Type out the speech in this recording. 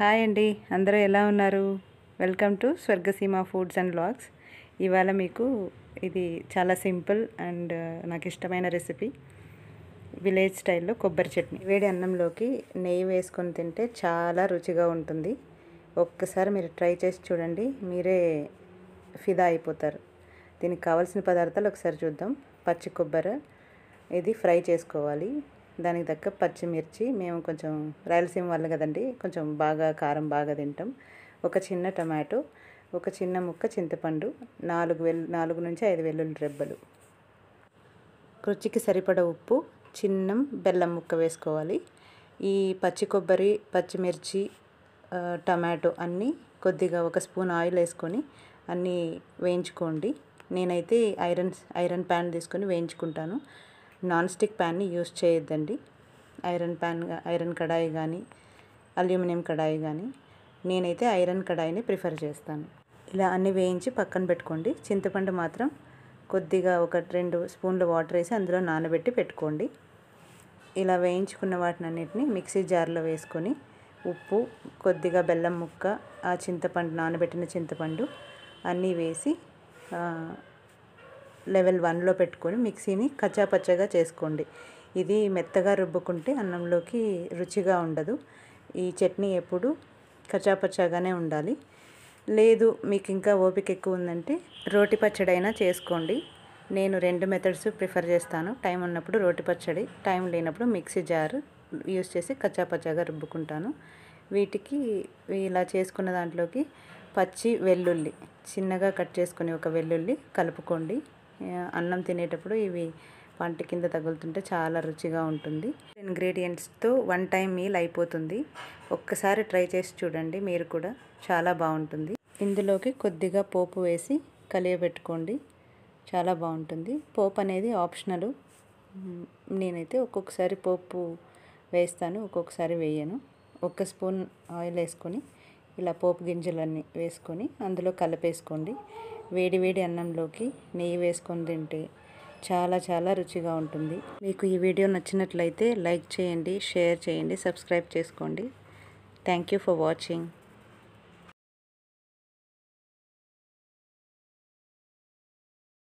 hi అండి అందరూ ఎలా ఉన్నారు welcome to Swargaseema foods and blogs ఇవాళ మీకు ఇది చాలా సింపుల్ అండ్ నాకు ఇష్టమైన రెసిపీ విలేజ్ స్టైల్లో కొబ్బరి చట్నీ వేడి అన్నంలోకి నెయ్యి వేసుకొని తింటే చాలా రుచిగా ఉంటుంది ఒక్కసారి మీరు ట్రై చేసి చూడండి మీరే ఫిదా అయిపోతారు దీనికి కావాల్సిన పదార్థాలు ఒకసారి చూద్దాం పచ్చి కొబ్బరి ఇది ఫ్రై చేసుకోవాలి దానికి తగ్గ పచ్చిమిర్చి మేము కొంచెం రాయలసీమ వాళ్ళు కదండి కొంచెం బాగా కారం బాగా తింటాం ఒక చిన్న టమాటో ఒక చిన్న ముక్క చింతపండు నాలుగు వెల్ నాలుగు నుంచి ఐదు వెల్లుల్లి రెబ్బలు రుచికి సరిపడ ఉప్పు చిన్న బెల్లం ముక్క వేసుకోవాలి ఈ పచ్చి కొబ్బరి పచ్చిమిర్చి టమాటో అన్నీ కొద్దిగా ఒక స్పూన్ ఆయిల్ వేసుకొని అన్నీ వేయించుకోండి నేనైతే ఐరన్ ఐరన్ ప్యాన్ తీసుకొని వేయించుకుంటాను నాన్ స్టిక్ ప్యాన్ని యూస్ చేయొద్దండి ఐరన్ ప్యాన్ ఐరన్ కడాయి కానీ అల్యూమినియం కడాయి కానీ నేనైతే ఐరన్ కడాయిని ప్రిఫర్ చేస్తాను ఇలా అన్నీ వేయించి పక్కన పెట్టుకోండి చింతపండు మాత్రం కొద్దిగా ఒక రెండు స్పూన్లు వాటర్ వేసి అందులో నానబెట్టి పెట్టుకోండి ఇలా వేయించుకున్న వాటిని వాటినన్నిటిని మిక్సీ జార్లో వేసుకొని ఉప్పు కొద్దిగా బెల్లం ముక్క ఆ చింతపండు నానబెట్టిన చింతపండు అన్నీ వేసి లెవెల్ వన్లో పెట్టుకొని మిక్సీని కచ్చాపచ్చగా చేసుకోండి ఇది మెత్తగా రుబ్బుకుంటే అన్నంలోకి రుచిగా ఉండదు ఈ చట్నీ ఎప్పుడు కచ్చాపచ్చగానే ఉండాలి లేదు మీకు ఇంకా ఓపిక ఎక్కువ ఉందంటే రోటి పచ్చడైనా చేసుకోండి నేను రెండు మెథడ్స్ ప్రిఫర్ చేస్తాను టైం ఉన్నప్పుడు రోటి పచ్చడి టైం లేనప్పుడు మిక్సీ జార్ యూస్ చేసి కచ్చాపచ్చాగా రుబ్బుకుంటాను వీటికి ఇలా చేసుకున్న దాంట్లోకి పచ్చి వెల్లుల్లి చిన్నగా కట్ చేసుకుని ఒక వెల్లుల్లి కలుపుకోండి అన్నం తినేటప్పుడు ఇవి వంట కింద తగులుతుంటే చాలా రుచిగా ఉంటుంది ఇంగ్రీడియంట్స్తో వన్ టైం మీల్ అయిపోతుంది ఒక్కసారి ట్రై చేసి చూడండి మీరు కూడా చాలా బాగుంటుంది ఇందులోకి కొద్దిగా పోపు వేసి కలియబెట్టుకోండి చాలా బాగుంటుంది పోపు అనేది ఆప్షనల్ నేనైతే ఒక్కొక్కసారి పోపు వేస్తాను ఒక్కొక్కసారి వేయను ఒక్క స్పూన్ ఆయిల్ వేసుకొని ఇలా పోపు గింజలన్నీ వేసుకొని అందులో కలిపేసుకోండి వేడివేడి అన్నంలోకి నెయ్యి వేసుకొని తింటే చాలా చాలా రుచిగా ఉంటుంది మీకు ఈ వీడియో నచ్చినట్లయితే లైక్ చేయండి షేర్ చేయండి సబ్స్క్రైబ్ చేసుకోండి థ్యాంక్ యూ ఫర్ వాచింగ్